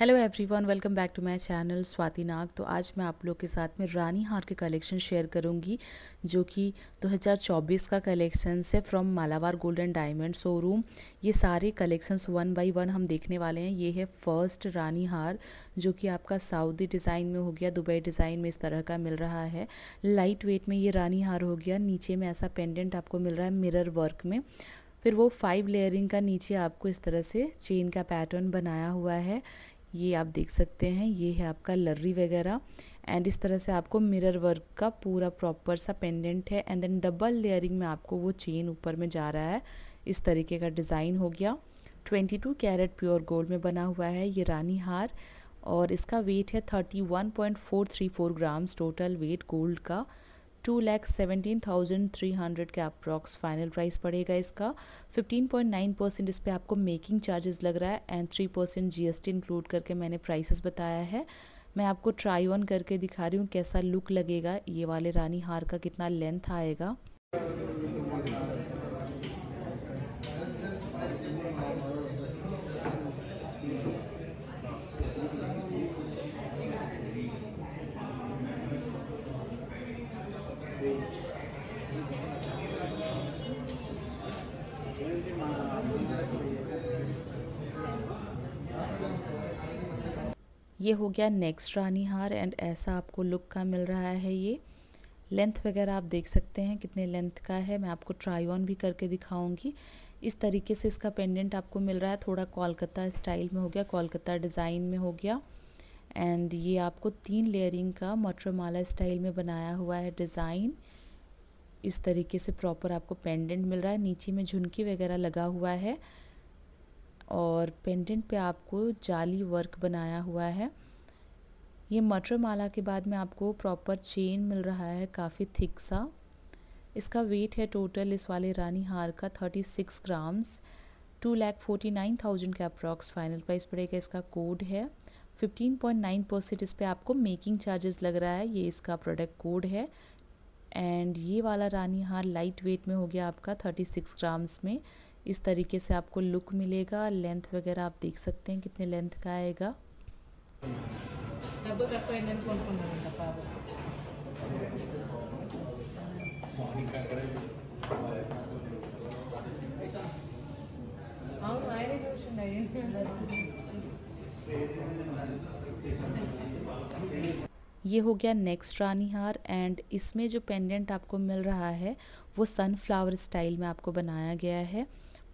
hello everyone welcome back to my channel Swati Nag तो आज मैं आप लोग के साथ में रानी हार के कलेक्शन शेयर करूंगी जो कि 2024 का कलेक्शन है from Malabar gold and diamond showroom ये सारे कलेक्शंस वन बाय वन हम देखने वाले हैं ये है फर्स्ट रानी हार जो कि आपका सऊदी डिज़ाइन में हो गया दुबई डिज़ाइन में इस तरह का मिल रहा है लाइट वेट में ये रानी हार हो गया नीचे में ऐसा पेंडेंट आपको मिल रहा है मिरर वर्क में फिर वो फाइव लेयरिंग का नीचे आपको इस तरह से चेन का पैटर्न बनाया हुआ है ये आप देख सकते हैं ये है आपका लर्री वगैरह एंड इस तरह से आपको मिरर वर्क का पूरा प्रॉपर सा पेंडेंट है एंड देन डबल लेयरिंग में आपको वो चेन ऊपर में जा रहा है इस तरीके का डिज़ाइन हो गया 22 कैरेट प्योर गोल्ड में बना हुआ है ये रानी हार और इसका वेट है 31.434 ग्राम्स टोटल वेट गोल्ड का two lakh seventeen thousand three hundred के अप्रॉक्स फाइनल प्राइस पड़ेगा इसका फिफ्टीन पॉइंट नाइन परसेंट इस पर आपको मेकिंग चार्जेस लग रहा है and three percent G S T include करके मैंने प्राइसेस बताया है मैं आपको ट्राई ऑन करके दिखा रही हूँ कैसा लुक लगेगा ये वाले रानी हार का कितना लेंथ आएगा ये हो गया नेक्स्ट रानी हार एंड ऐसा आपको लुक का मिल रहा है ये लेंथ वगैरह आप देख सकते हैं कितने लेंथ का है मैं आपको ट्राई ऑन भी करके दिखाऊंगी इस तरीके से इसका पेंडेंट आपको मिल रहा है थोड़ा कोलकाता स्टाइल में हो गया कोलकाता डिज़ाइन में हो गया एंड ये आपको तीन लेयरिंग का मटरमाला स्टाइल में बनाया हुआ है डिज़ाइन इस तरीके से प्रॉपर आपको पेंडेंट मिल रहा है नीचे में झुनकी वगैरह लगा हुआ है और पेंडेंट पे आपको जाली वर्क बनाया हुआ है ये मटर माला के बाद में आपको प्रॉपर चेन मिल रहा है काफ़ी थिक सा इसका वेट है टोटल इस वाले रानी हार का thirty six grams two lakh forty nine thousand का अप्रॉक्स फाइनल प्राइस पड़ेगा इसका कोड है फिफ्टीन पॉइंट नाइन परसेंट इस पर आपको मेकिंग चार्जेस लग रहा है ये इसका प्रोडक्ट कोड है एंड ये वाला रानी हार लाइट वेट में हो गया आपका थर्टी सिक्स ग्राम्स में इस तरीके से आपको लुक मिलेगा लेंथ वगैरह आप देख सकते हैं कितने लेंथ का आएगा मतलब हाँ, ये हो गया नेक्स्ट रानी हार एंड इसमें जो पेंडेंट आपको मिल रहा है वो सनफ्लावर स्टाइल में आपको बनाया गया है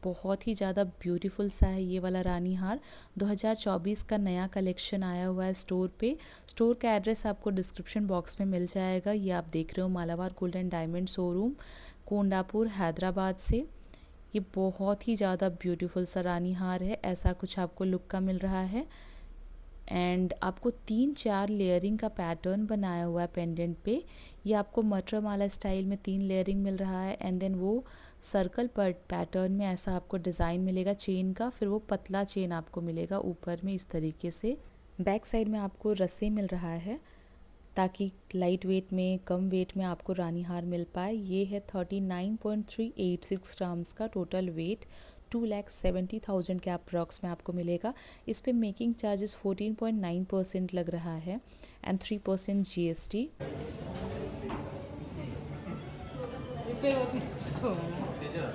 बहुत ही ज़्यादा ब्यूटीफुल सा है ये वाला रानी हार 2024 का नया कलेक्शन आया हुआ है स्टोर पे स्टोर का एड्रेस आपको डिस्क्रिप्शन बॉक्स में मिल जाएगा ये आप देख रहे हो Malabar gold and diamond showroom Kondapur Hyderabad से ये बहुत ही ज़्यादा ब्यूटीफुल सा रानी हार है ऐसा कुछ आपको लुक का मिल रहा है एंड आपको तीन चार लेयरिंग का पैटर्न बनाया हुआ है पेंडेंट पे ये आपको मटर माला स्टाइल में तीन लेयरिंग मिल रहा है एंड देन वो सर्कल पर पैटर्न में ऐसा आपको डिज़ाइन मिलेगा चेन का फिर वो पतला चेन आपको मिलेगा ऊपर में इस तरीके से बैक साइड में आपको रस्से मिल रहा है ताकि लाइट वेट में कम वेट में आपको रानी हार मिल पाए ये है thirty nine point three eight six grams का total weight two lakh seventy thousand के अप्रॉक्स में आपको मिलेगा इस पर making charges fourteen point nine percent लग रहा है and three percent G S T Ah,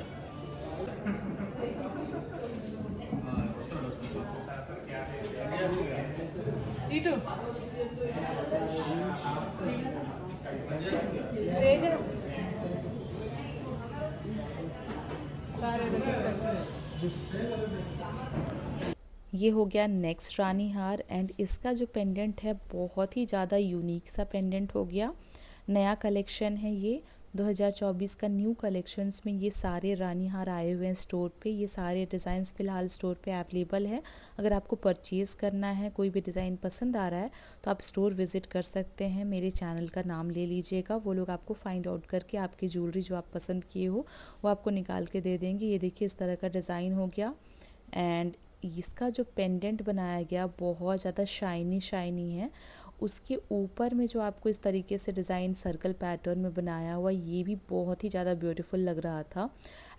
ये हो गया नेक्स्ट रानी हार एंड इसका जो पेंडेंट है बहुत ही ज़्यादा यूनिक सा पेंडेंट हो गया नया कलेक्शन है ये 2024 का न्यू कलेक्शंस में ये सारे रानी हार आए हुए हैं स्टोर पे ये सारे डिज़ाइंस फ़िलहाल स्टोर पे अवेलेबल है अगर आपको परचेज़ करना है कोई भी डिज़ाइन पसंद आ रहा है तो आप स्टोर विज़िट कर सकते हैं मेरे चैनल का नाम ले लीजिएगा वो लोग आपको फाइंड आउट करके आपकी ज्वेलरी जो आप पसंद किए हो वो आपको निकाल के दे देंगे ये देखिए इस तरह का डिज़ाइन हो गया एंड इसका जो पेंडेंट बनाया गया बहुत ज़्यादा शाइनी शाइनी है उसके ऊपर में जो आपको इस तरीके से डिज़ाइन सर्कल पैटर्न में बनाया हुआ ये भी बहुत ही ज़्यादा ब्यूटीफुल लग रहा था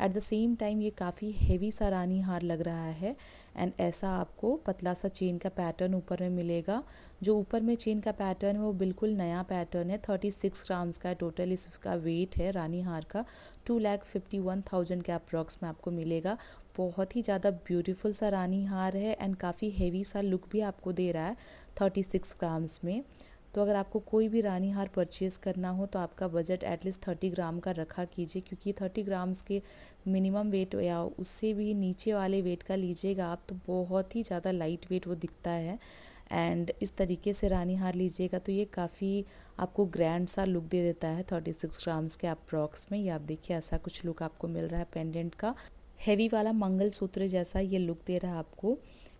एट द सेम टाइम ये काफ़ी हेवी सा रानी हार लग रहा है एंड ऐसा आपको पतला सा चेन का पैटर्न ऊपर में मिलेगा जो ऊपर में चेन का पैटर्न है वो बिल्कुल नया पैटर्न है थर्टी सिक्स ग्राम्स का टोटल इसका वेट है रानी हार का two lakh fifty one thousand के अप्रॉक्स में आपको मिलेगा बहुत ही ज़्यादा ब्यूटीफुल सा रानी हार है एंड काफ़ी हेवी सा लुक भी आपको दे रहा है थर्टी सिक्स ग्राम्स में तो अगर आपको कोई भी रानी हार परचेज़ करना हो तो आपका बजट एटलीस्ट थर्टी ग्राम का रखा कीजिए क्योंकि थर्टी ग्राम्स के मिनिमम वेट या उससे भी नीचे वाले वेट का लीजिएगा आप तो बहुत ही ज़्यादा लाइट वेट वो दिखता है एंड इस तरीके से रानी हार लीजिएगा तो ये काफ़ी आपको ग्रैंड सा लुक दे देता है थर्टी सिक्स ग्राम्स के अप्रॉक्स में ये आप देखिए ऐसा कुछ लुक आपको मिल रहा है पेंडेंट का हैवी वाला मंगलसूत्र जैसा ये लुक दे रहा है आपको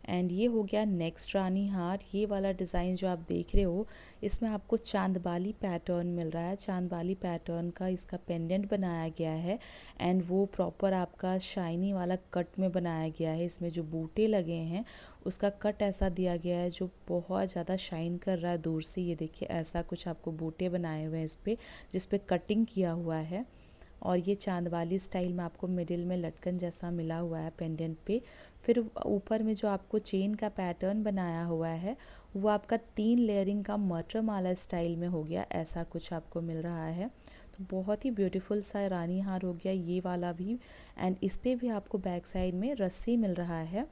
एंड ये हो गया नेक्स्ट रानी हार ये वाला डिज़ाइन जो आप देख रहे हो इसमें आपको चांदबाली पैटर्न मिल रहा है चांदबाली पैटर्न का इसका पेंडेंट बनाया गया है एंड वो प्रॉपर आपका शाइनी वाला कट में बनाया गया है इसमें जो बूटे लगे हैं उसका कट ऐसा दिया गया है जो बहुत ज़्यादा शाइन कर रहा है दूर से ये देखिए ऐसा कुछ आपको बूटे बनाए हुए हैं इस पर जिसपे कटिंग किया हुआ है और ये चांद वाली स्टाइल में आपको मिडिल में लटकन जैसा मिला हुआ है पेंडेंट पे फिर ऊपर में जो आपको चेन का पैटर्न बनाया हुआ है वो आपका तीन लेयरिंग का मटर माला स्टाइल में हो गया ऐसा कुछ आपको मिल रहा है तो बहुत ही ब्यूटीफुल सा रानी हार हो गया ये वाला भी एंड इस पर भी आपको बैक साइड में रस्सी मिल रहा है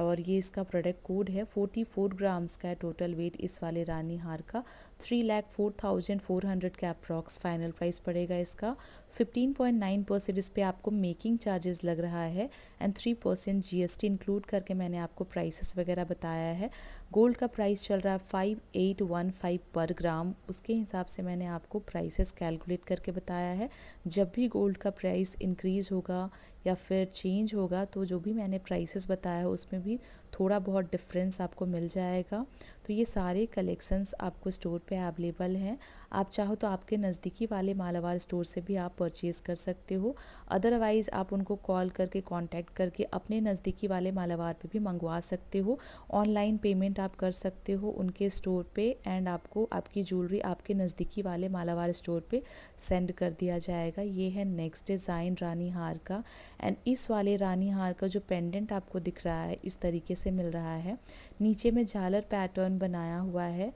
और ये इसका प्रोडक्ट कोड है 44 ग्राम्स का है टोटल वेट इस वाले रानी हार का three lakh four thousand four hundred का अप्रॉक्स फाइनल प्राइस पड़ेगा इसका 15.9 परसेंट इस पर आपको मेकिंग चार्जेस लग रहा है एंड 3 परसेंट जी इंक्लूड करके मैंने आपको प्राइसेस वगैरह बताया है गोल्ड का प्राइस चल रहा है फाइव एट वन फाइव पर ग्राम उसके हिसाब से मैंने आपको प्राइसेस कैलकुलेट करके बताया है जब भी गोल्ड का प्राइस इंक्रीज़ होगा या फिर चेंज होगा तो जो भी मैंने प्राइसेस बताया है उसमें भी थोड़ा बहुत डिफरेंस आपको मिल जाएगा तो ये सारे कलेक्शंस आपको स्टोर पे अवेलेबल हैं आप चाहो तो आपके नज़दीकी वाले मालावार स्टोर से भी आप परचेज़ कर सकते हो अदरवाइज़ आप उनको कॉल करके कांटेक्ट करके अपने नज़दीकी वाले मालावार पे भी मंगवा सकते हो ऑनलाइन पेमेंट आप कर सकते हो उनके स्टोर पे एंड आपको आपकी ज्वेलरी आपके नज़दीकी वाले मालावार स्टोर पर सेंड कर दिया जाएगा ये है नेक्स्ट डिज़ाइन रानी हार का एंड इस वाले रानी हार का जो पेंडेंट आपको दिख रहा है इस तरीके से मिल रहा है नीचे में झालर पैटर्न बनाया हुआ है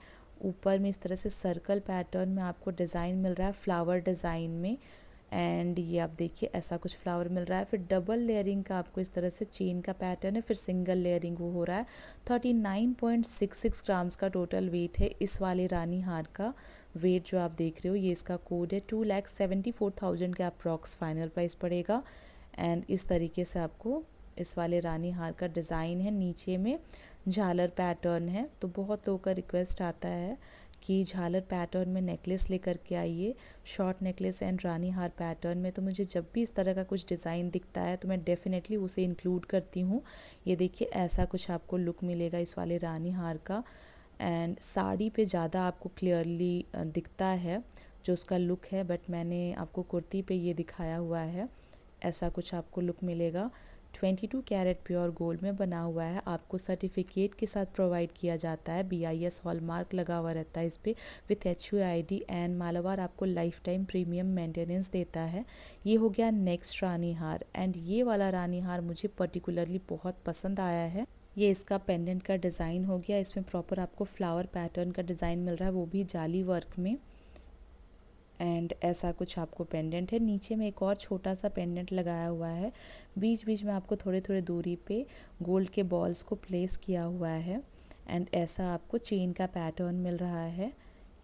ऊपर में इस तरह से सर्कल पैटर्न में आपको डिज़ाइन मिल रहा है फ्लावर डिज़ाइन में एंड ये आप देखिए ऐसा कुछ फ्लावर मिल रहा है फिर डबल लेयरिंग का आपको इस तरह से चेन का पैटर्न है फिर सिंगल लेयरिंग वो हो रहा है thirty nine point six six grams का टोटल वेट है इस वाले रानी हार का वेट जो आप देख रहे हो ये इसका कोड है two lakhs seventy four thousand का अप्रॉक्स फाइनल प्राइस पड़ेगा एंड इस तरीके से आपको इस वाले रानी हार का डिज़ाइन है नीचे में झालर पैटर्न है तो बहुत लोगों का रिक्वेस्ट आता है कि झालर पैटर्न में नेकलेस लेकर के आइए शॉर्ट नेकलेस एंड रानी हार पैटर्न में तो मुझे जब भी इस तरह का कुछ डिज़ाइन दिखता है तो मैं डेफ़िनेटली उसे इंक्लूड करती हूँ ये देखिए ऐसा कुछ आपको लुक मिलेगा इस वाले रानी हार का एंड साड़ी पे ज़्यादा आपको क्लियरली दिखता है जो उसका लुक है बट मैंने आपको कुर्ती पर ये दिखाया हुआ है ऐसा कुछ आपको लुक मिलेगा 22 कैरेट प्योर गोल्ड में बना हुआ है आपको सर्टिफिकेट के साथ प्रोवाइड किया जाता है बी आई एस हॉलमार्क लगा हुआ रहता है इस पर with H U I D and Malabar आपको लाइफ टाइम प्रीमियम मेंटेनेंस देता है ये हो गया नेक्स्ट रानी हार एंड ये वाला रानी हार मुझे पर्टिकुलरली बहुत पसंद आया है ये इसका पेंडेंट का डिज़ाइन हो गया इसमें प्रॉपर आपको फ्लावर पैटर्न का डिज़ाइन मिल रहा है वो भी जाली वर्क में एंड ऐसा कुछ आपको पेंडेंट है नीचे में एक और छोटा सा पेंडेंट लगाया हुआ है बीच बीच में आपको थोड़े थोड़े दूरी पे गोल्ड के बॉल्स को प्लेस किया हुआ है एंड ऐसा आपको चेन का पैटर्न मिल रहा है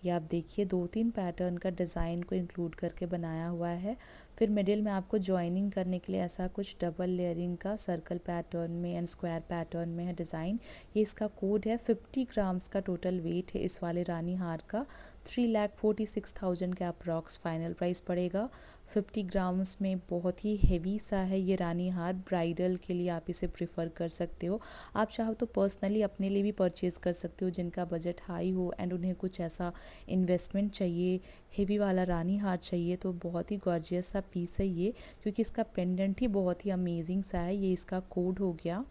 ये आप देखिए दो तीन पैटर्न का डिज़ाइन को इंक्लूड करके बनाया हुआ है फिर मिडिल में आपको ज्वाइनिंग करने के लिए ऐसा कुछ डबल लेयरिंग का सर्कल पैटर्न में एंड स्क्वायर पैटर्न में है डिज़ाइन ये इसका कोड है 50 ग्राम्स का टोटल वेट है इस वाले रानी हार का three lakh forty six thousand का अप्रॉक्स फाइनल प्राइस पड़ेगा फिफ्टी ग्राम्स में बहुत ही हेवी सा है ये रानी हार ब्राइडल के लिए आप इसे प्रिफर कर सकते हो आप चाहो तो पर्सनली अपने लिए भी परचेज़ कर सकते हो जिनका बजट हाई हो एंड उन्हें कुछ ऐसा इन्वेस्टमेंट चाहिए हेवी वाला रानी हार चाहिए तो बहुत ही गॉर्जियस सा पीस है ये क्योंकि इसका पेंडेंट ही बहुत ही अमेजिंग सा है ये इसका कोड हो गया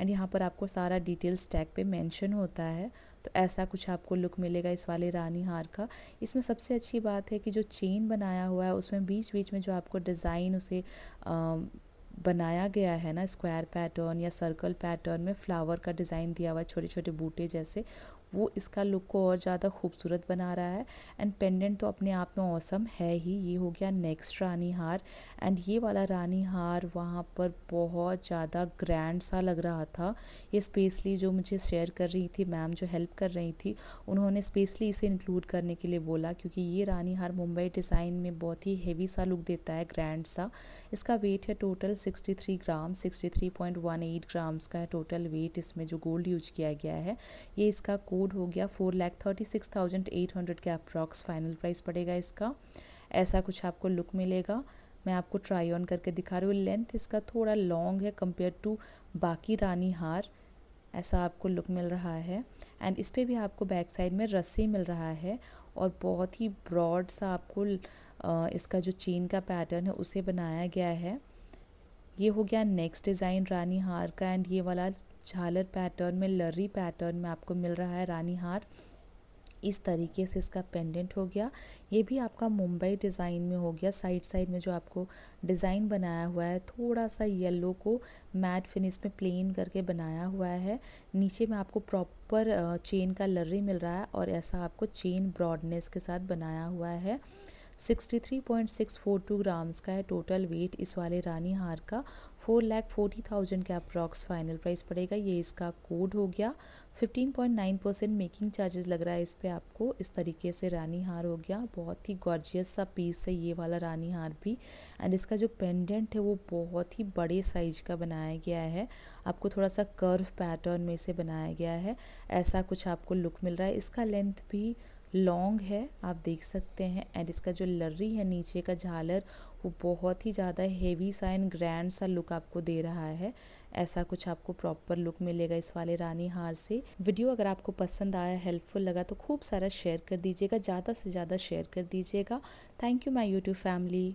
एंड यहाँ पर आपको सारा डिटेल्स टैग पे मेंशन होता है तो ऐसा कुछ आपको लुक मिलेगा इस वाले रानी हार का इसमें सबसे अच्छी बात है कि जो चेन बनाया हुआ है उसमें बीच बीच में जो आपको डिज़ाइन उसे आ, बनाया गया है ना स्क्वायर पैटर्न या सर्कल पैटर्न में फ्लावर का डिज़ाइन दिया हुआ है छोटे छोटे बूटे जैसे वो इसका लुक को और ज़्यादा खूबसूरत बना रहा है एंड पेंडेंट तो अपने आप में औसम है ही ये हो गया नेक्स्ट रानी हार एंड ये वाला रानी हार वहाँ पर बहुत ज़्यादा ग्रैंड सा लग रहा था ये स्पेसली जो मुझे शेयर कर रही थी मैम जो हेल्प कर रही थी उन्होंने स्पेसली इसे इंक्लूड करने के लिए बोला क्योंकि ये रानी हार मुंबई डिज़ाइन में बहुत ही हेवी सा लुक देता है ग्रैंड सा इसका वेट है total three gram eight grams का है टोटल वेट इसमें जो गोल्ड यूज किया गया है ये इसका को बोर्ड हो गया four lakh thirty six thousand eight hundred के अप्रॉक्स फाइनल प्राइस पड़ेगा इसका ऐसा कुछ आपको लुक मिलेगा मैं आपको ट्राई ऑन करके दिखा रही हूँ लेंथ इसका थोड़ा लॉन्ग है कंपेयर टू बाकी रानी हार ऐसा आपको लुक मिल रहा है एंड इस पर भी आपको बैक साइड में रस्सी मिल रहा है और बहुत ही ब्रॉड सा आपको इसका जो चेन का पैटर्न है उसे बनाया गया है ये हो गया नेक्स्ट डिज़ाइन रानी हार का एंड ये वाला झालर पैटर्न में लर्री पैटर्न में आपको मिल रहा है रानी हार इस तरीके से इसका पेंडेंट हो गया ये भी आपका मुंबई डिज़ाइन में हो गया साइड साइड में जो आपको डिज़ाइन बनाया हुआ है थोड़ा सा येलो को मैट फिनिश में प्लेन करके बनाया हुआ है नीचे में आपको प्रॉपर चेन का लर्री मिल रहा है और ऐसा आपको चेन ब्रॉडनेस के साथ बनाया हुआ है 63.642 ग्राम्स का है टोटल वेट इस वाले रानी हार का फोर लैख फोर्टी थाउजेंड का अप्रॉक्स फाइनल प्राइस पड़ेगा ये इसका कोड हो गया fifteen point nine percent making charges लग रहा है इस पर आपको इस तरीके से रानी हार हो गया बहुत ही गॉर्जियस सा पीस है ये वाला रानी हार भी एंड इसका जो पेंडेंट है वो बहुत ही बड़े साइज का बनाया गया है आपको थोड़ा सा कर्व पैटर्न में से बनाया गया है ऐसा कुछ आपको लुक मिल रहा है इसका लेंथ भी लॉन्ग है आप देख सकते हैं एंड इसका जो लर्री है नीचे का झालर वो बहुत ही ज़्यादा हेवी सा एंड ग्रैंड सा लुक आपको दे रहा है ऐसा कुछ आपको प्रॉपर लुक मिलेगा इस वाले रानी हार से वीडियो अगर आपको पसंद आया हेल्पफुल लगा तो खूब सारा शेयर कर दीजिएगा ज़्यादा से ज़्यादा शेयर कर दीजिएगा thank you my YouTube family